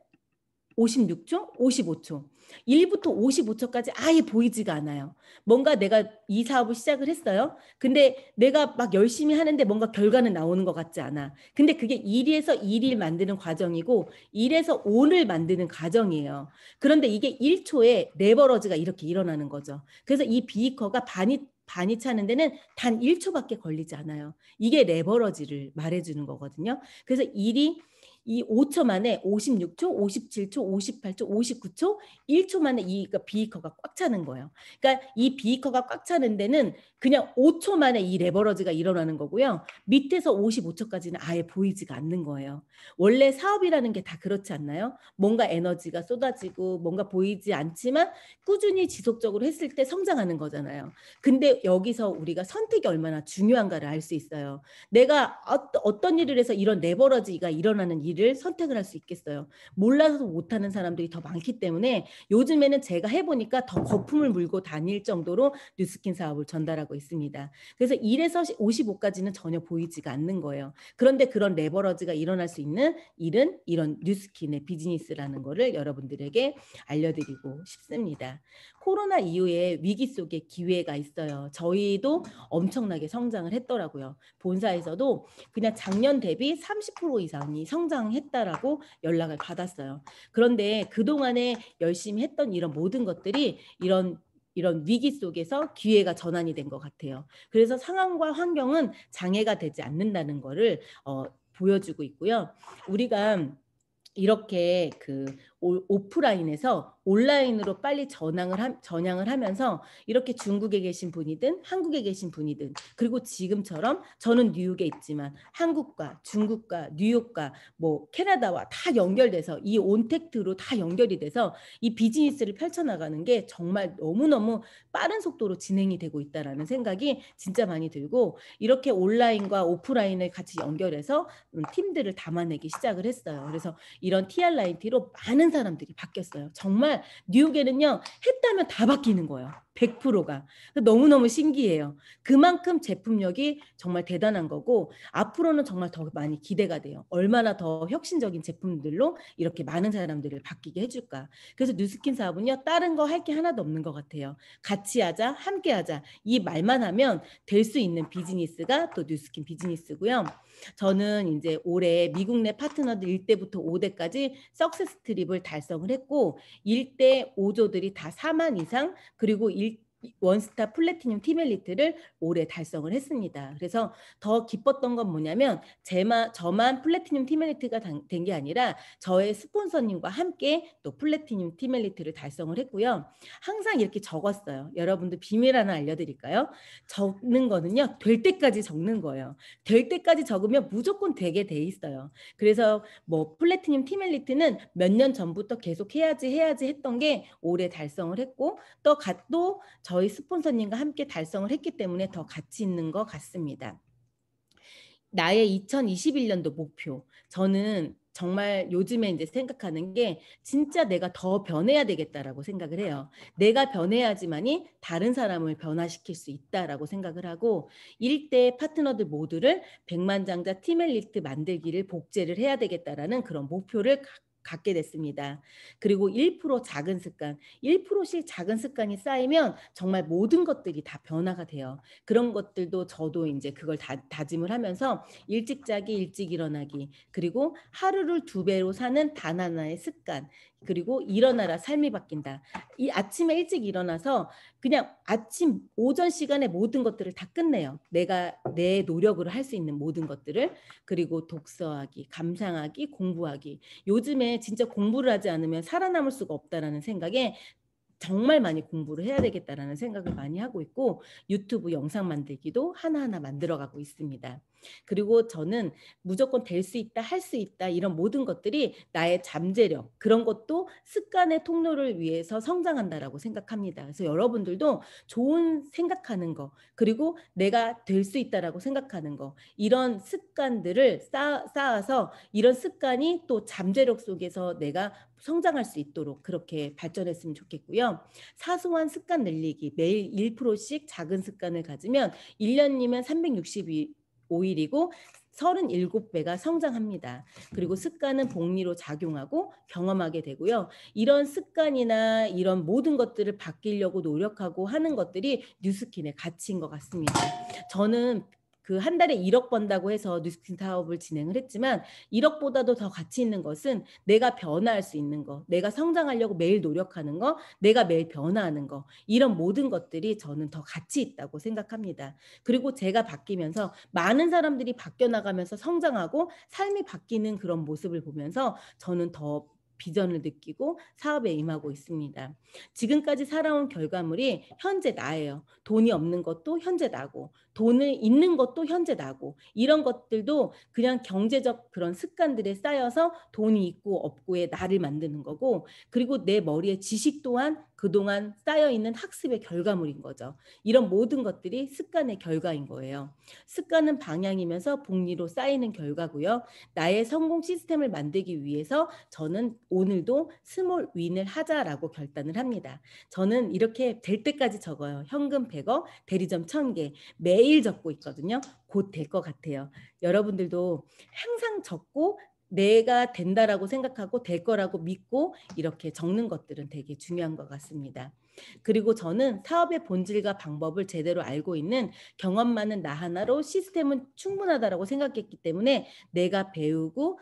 56초, 55초. 1부터 55초까지 아예 보이지가 않아요. 뭔가 내가 이 사업을 시작을 했어요. 근데 내가 막 열심히 하는데 뭔가 결과는 나오는 것 같지 않아. 근데 그게 1에서 1일 만드는 과정이고 1에서 5를 만드는 과정이에요. 그런데 이게 1초에 레버러지가 이렇게 일어나는 거죠. 그래서 이비커가 반이 반이 차는 데는 단 1초밖에 걸리지 않아요. 이게 레버러지를 말해주는 거거든요. 그래서 1이 이 5초 만에 56초, 57초, 58초, 59초, 1초 만에 이 비이커가 그러니까 꽉 차는 거예요. 그러니까 이 비이커가 꽉 차는 데는 그냥 5초 만에 이 레버러지가 일어나는 거고요. 밑에서 55초까지는 아예 보이지가 않는 거예요. 원래 사업이라는 게 다 그렇지 않나요? 뭔가 에너지가 쏟아지고 뭔가 보이지 않지만 꾸준히 지속적으로 했을 때 성장하는 거잖아요. 근데 여기서 우리가 선택이 얼마나 중요한가를 알 수 있어요. 내가 어떤 일을 해서 이런 레버러지가 일어나는 일을 선택을 할 수 있겠어요. 몰라서 도 못하는 사람들이 더 많기 때문에 요즘에는 제가 해보니까 더 거품을 물고 다닐 정도로 뉴스킨 사업을 전달하고 있습니다. 그래서 1에서 55까지는 전혀 보이지가 않는 거예요. 그런데 그런 레버러지가 일어날 수 있는 일은 이런 뉴스킨의 비즈니스라는 거를 여러분들에게 알려드리고 싶습니다. 코로나 이후에 위기 속에 기회가 있어요. 저희도 엄청나게 성장을 했더라고요. 본사에서도 그냥 작년 대비 30% 이상이 성장 수상했다라고 연락을 받았어요. 그런데 그동안에 열심히 했던 이런 모든 것들이 이런 이런 위기 속에서 기회가 전환이 된 것 같아요. 그래서 상황과 환경은 장애가 되지 않는다는 것을 어, 보여주고 있고요. 우리가 이렇게 그 오프라인에서 온라인으로 빨리 전향을 하, 전향을 하면서 이렇게 중국에 계신 분이든 한국에 계신 분이든 그리고 지금처럼 저는 뉴욕에 있지만 한국과 중국과 뉴욕과 뭐 캐나다와 다 연결돼서 이 온택트로 다 연결이 돼서 이 비즈니스를 펼쳐나가는 게 정말 너무너무 빠른 속도로 진행이 되고 있다라는 생각이 진짜 많이 들고 이렇게 온라인과 오프라인을 같이 연결해서 음, 팀들을 담아내기 시작을 했어요. 그래서 이런 TR9T로 많은 사람들이 바뀌었어요. 정말 뉴욕에는요, 했다면 다 바뀌는 거예요. 100%가 너무너무 신기해요. 그만큼 제품력이 정말 대단한 거고 앞으로는 정말 더 많이 기대가 돼요. 얼마나 더 혁신적인 제품들로 이렇게 많은 사람들을 바뀌게 해줄까. 그래서 뉴스킨 사업은요. 다른 거 할 게 하나도 없는 것 같아요. 같이 하자 함께 하자 이 말만 하면 될 수 있는 비즈니스가 또 뉴스킨 비즈니스고요. 저는 이제 올해 미국 내 파트너들 1대부터 5대까지 석세스 트립을 달성을 했고 1대 5조들이 다 4만 이상 그리고 1 원스타 플래티늄 팀엘리트를 올해 달성을 했습니다. 그래서 더 기뻤던 건 뭐냐면 제마, 저만 플래티늄 팀엘리트가 된 게 아니라 저의 스폰서님과 함께 또 플래티늄 팀엘리트를 달성을 했고요. 항상 이렇게 적었어요. 여러분들 비밀 하나 알려드릴까요? 적는 거는요. 될 때까지 적는 거예요. 될 때까지 적으면 무조건 되게 돼 있어요. 그래서 뭐 플래티늄 팀엘리트는 몇 년 전부터 계속 해야지 해야지 했던 게 올해 달성을 했고 또, 가, 또 저희 스폰서님과 함께 달성을 했기 때문에 더 가치 있는 것 같습니다. 나의 2021년도 목표. 저는 정말 요즘에 이제 생각하는 게 진짜 내가 더 변해야 되겠다라고 생각을 해요. 내가 변해야지만이 다른 사람을 변화시킬 수 있다라고 생각을 하고 일대 파트너들 모두를 백만장자 팀 엘리트 만들기를 복제를 해야 되겠다라는 그런 목표를 갖고 갖게 됐습니다. 그리고 1% 작은 습관, 1%씩 작은 습관이 쌓이면 정말 모든 것들이 다 변화가 돼요. 그런 것들도 저도 이제 그걸 다, 다짐을 하면서 일찍 자기, 일찍 일어나기, 그리고 하루를 두 배로 사는 단 하나의 습관, 그리고 일어나라 삶이 바뀐다. 이 아침에 일찍 일어나서 그냥 아침 오전 시간에 모든 것들을 다 끝내요. 내가 내 노력으로 할 수 있는 모든 것들을 그리고 독서하기, 감상하기, 공부하기. 요즘에 진짜 공부를 하지 않으면 살아남을 수가 없다라는 생각에 정말 많이 공부를 해야 되겠다라는 생각을 많이 하고 있고 유튜브 영상 만들기도 하나하나 만들어가고 있습니다. 그리고 저는 무조건 될 수 있다, 할 수 있다 이런 모든 것들이 나의 잠재력 그런 것도 습관의 통로를 위해서 성장한다라고 생각합니다. 그래서 여러분들도 좋은 생각하는 거 그리고 내가 될 수 있다라고 생각하는 거 이런 습관들을 쌓, 쌓아서 이런 습관이 또 잠재력 속에서 내가 성장할 수 있도록 그렇게 발전했으면 좋겠고요. 사소한 습관 늘리기 매일 1%씩 작은 습관을 가지면 1년이면 360일 5일이고 37배가 성장합니다. 그리고 습관은 복리로 작용하고 경험하게 되고요. 이런 습관이나 이런 모든 것들을 바뀌려고 노력하고 하는 것들이 뉴스킨의 가치인 것 같습니다. 저는 그한 달에 1억 번다고 해서 뉴스킨 사업을 진행을 했지만 1억보다도 더 가치 있는 것은 내가 변화할 수 있는 거, 내가 성장하려고 매일 노력하는 거, 내가 매일 변화하는 거 이런 모든 것들이 저는 더 가치 있다고 생각합니다. 그리고 제가 바뀌면서 많은 사람들이 바뀌어 나가면서 성장하고 삶이 바뀌는 그런 모습을 보면서 저는 더 비전을 느끼고 사업에 임하고 있습니다. 지금까지 살아온 결과물이 현재 나예요. 돈이 없는 것도 현재 나고 돈을 있는 것도 현재 나고 이런 것들도 그냥 경제적 그런 습관들에 쌓여서 돈이 있고 없고의 나를 만드는 거고 그리고 내 머리의 지식 또한 그동안 쌓여있는 학습의 결과물인 거죠. 이런 모든 것들이 습관의 결과인 거예요. 습관은 방향이면서 복리로 쌓이는 결과고요. 나의 성공 시스템을 만들기 위해서 저는 오늘도 스몰 윈을 하자라고 결단을 합니다. 저는 이렇게 될 때까지 적어요. 현금 100억, 대리점 1000개 매일 적고 있거든요. 곧 될 것 같아요. 여러분들도 항상 적고 내가 된다라고 생각하고 될 거라고 믿고 이렇게 적는 것들은 되게 중요한 것 같습니다. 그리고 저는 사업의 본질과 방법을 제대로 알고 있는 경험만은 나 하나로 시스템은 충분하다라고 생각했기 때문에 내가 배우고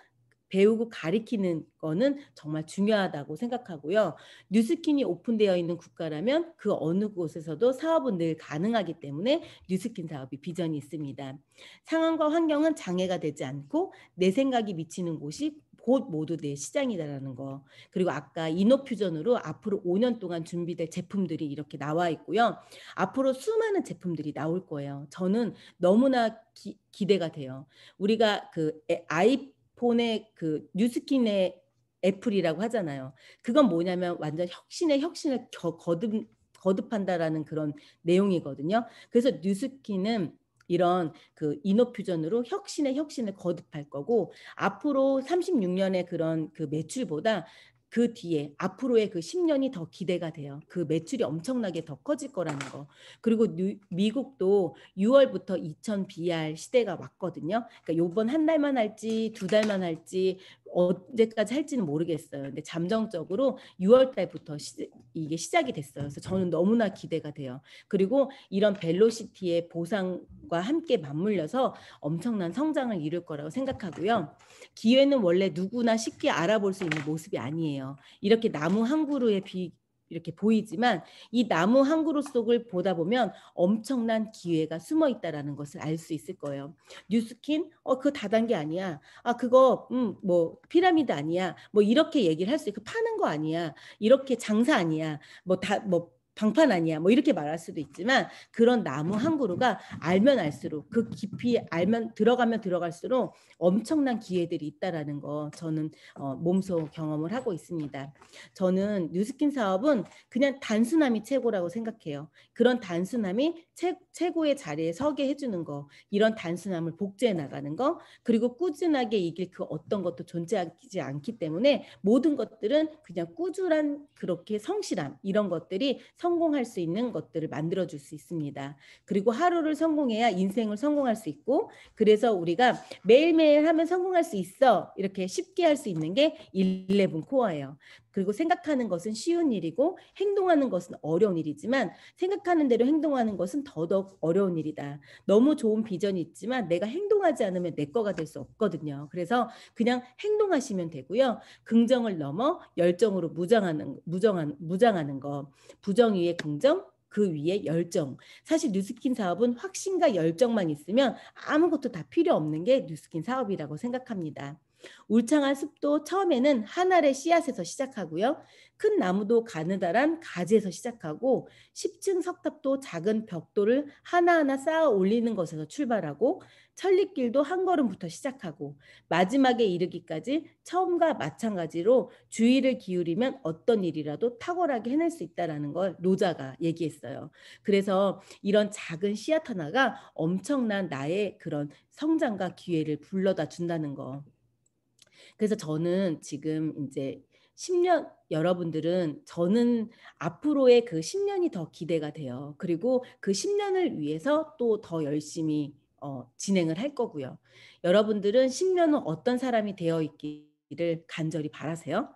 배우고 가리키는 거는 정말 중요하다고 생각하고요. 뉴스킨이 오픈되어 있는 국가라면 그 어느 곳에서도 사업은 늘 가능하기 때문에 뉴스킨 사업이 비전이 있습니다. 상황과 환경은 장애가 되지 않고 내 생각이 미치는 곳이 곧 모두 내 시장이다라는 거. 그리고 아까 이노퓨전으로 앞으로 5년 동안 준비될 제품들이 이렇게 나와 있고요. 앞으로 수많은 제품들이 나올 거예요. 저는 너무나 기, 대가 돼요. 우리가 그 아이 본의 그 뉴스킨의 애플이라고 하잖아요. 그건 뭐냐면 완전 혁신의 혁신을 겨, 거듭 거듭한다라는 그런 내용이거든요. 그래서 뉴스킨은 이런 그 이노퓨전으로 혁신의 혁신을 거듭할 거고 앞으로 36년의 그런 그 매출보다 그 뒤에 앞으로의 그 10년이 더 기대가 돼요. 그 매출이 엄청나게 더 커질 거라는 거. 그리고 뉴, 미국도 6월부터 2000 BR 시대가 왔거든요. 그러니까 요번 한 달만 할지 두 달만 할지 언제까지 할지는 모르겠어요. 근데 잠정적으로 6월 달부터 시, 이게 시작이 됐어요. 그래서 저는 너무나 기대가 돼요. 그리고 이런 벨로시티의 보상과 함께 맞물려서 엄청난 성장을 이룰 거라고 생각하고요. 기회는 원래 누구나 쉽게 알아볼 수 있는 모습이 아니에요. 아니에요. 이렇게 나무 한 그루에 비 이렇게 보이지만 이 나무 한 그루 속을 보다 보면 엄청난 기회가 숨어 있다라는 것을 알 수 있을 거예요. 뉴스킨 어 그거 다단계 아니야. 아 그거 음뭐 피라미드 아니야. 뭐 이렇게 얘기를 할 수 있고 파는 거 아니야. 이렇게 장사 아니야. 뭐다뭐 방판 아니야 뭐 이렇게 말할 수도 있지만 그런 나무 한 그루가 알면 알수록 그 깊이 알면 들어가면 들어갈수록 엄청난 기회들이 있다라는 거 저는 어, 몸소 경험을 하고 있습니다. 저는 뉴스킨 사업은 그냥 단순함이 최고라고 생각해요. 그런 단순함이 최, 최고의 자리에 서게 해주는 거 이런 단순함을 복제해 나가는 거 그리고 꾸준하게 이길 그 어떤 것도 존재하지 않기 때문에 모든 것들은 그냥 꾸준한 그렇게 성실함 이런 것들이 성 성공할 수 있는 것들을 만들어 줄 수 있습니다. 그리고 하루를 성공해야 인생을 성공할 수 있고 그래서 우리가 매일매일 하면 성공할 수 있어. 이렇게 쉽게 할 수 있는 게 11 코어예요. 그리고 생각하는 것은 쉬운 일이고 행동하는 것은 어려운 일이지만 생각하는 대로 행동하는 것은 더더욱 어려운 일이다. 너무 좋은 비전이 있지만 내가 행동하지 않으면 내 거가 될 수 없거든요. 그래서 그냥 행동하시면 되고요. 긍정을 넘어 열정으로 무장하는 무정한 무장하는 거. 부정 위에 긍정, 그 위에 열정. 사실 뉴스킨 사업은 확신과 열정만 있으면 아무것도 다 필요 없는 게 뉴스킨 사업이라고 생각합니다. 울창한 숲도 처음에는 한 알의 씨앗에서 시작하고요. 큰 나무도 가느다란 가지에서 시작하고 10층 석탑도 작은 벽돌을 하나하나 쌓아 올리는 것에서 출발하고 천리길도 한 걸음부터 시작하고 마지막에 이르기까지 처음과 마찬가지로 주의를 기울이면 어떤 일이라도 탁월하게 해낼 수 있다라는 걸 노자가 얘기했어요. 그래서 이런 작은 씨앗 하나가 엄청난 나의 그런 성장과 기회를 불러다 준다는 거. 그래서 저는 지금 이제 10년 여러분들은 저는 앞으로의 그 10년이 더 기대가 돼요. 그리고 그 10년을 위해서 또 더 열심히 어, 진행을 할 거고요. 여러분들은 10년 후 어떤 사람이 되어 있기를 간절히 바라세요.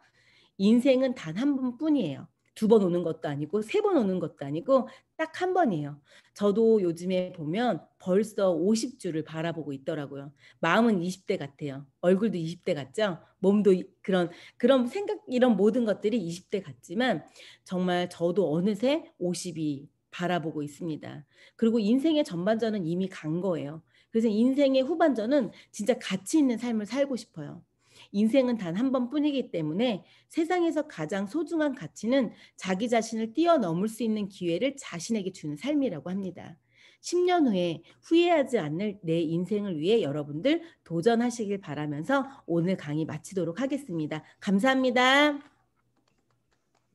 인생은 단 한 번뿐이에요. 두번 오는 것도 아니고 세 번 오는 것도 아니고 딱 한 번이에요. 저도 요즘에 보면 벌써 50주를 바라보고 있더라고요. 마음은 20대 같아요. 얼굴도 20대 같죠? 몸도 그런 그런 생각 이런 모든 것들이 20대 같지만 정말 저도 어느새 50이 바라보고 있습니다. 그리고 인생의 전반전은 이미 간 거예요. 그래서 인생의 후반전은 진짜 가치 있는 삶을 살고 싶어요. 인생은 단 한 번뿐이기 때문에 세상에서 가장 소중한 가치는 자기 자신을 뛰어넘을 수 있는 기회를 자신에게 주는 삶이라고 합니다. 10년 후에 후회하지 않을 내 인생을 위해 여러분들 도전하시길 바라면서 오늘 강의 마치도록 하겠습니다. 감사합니다.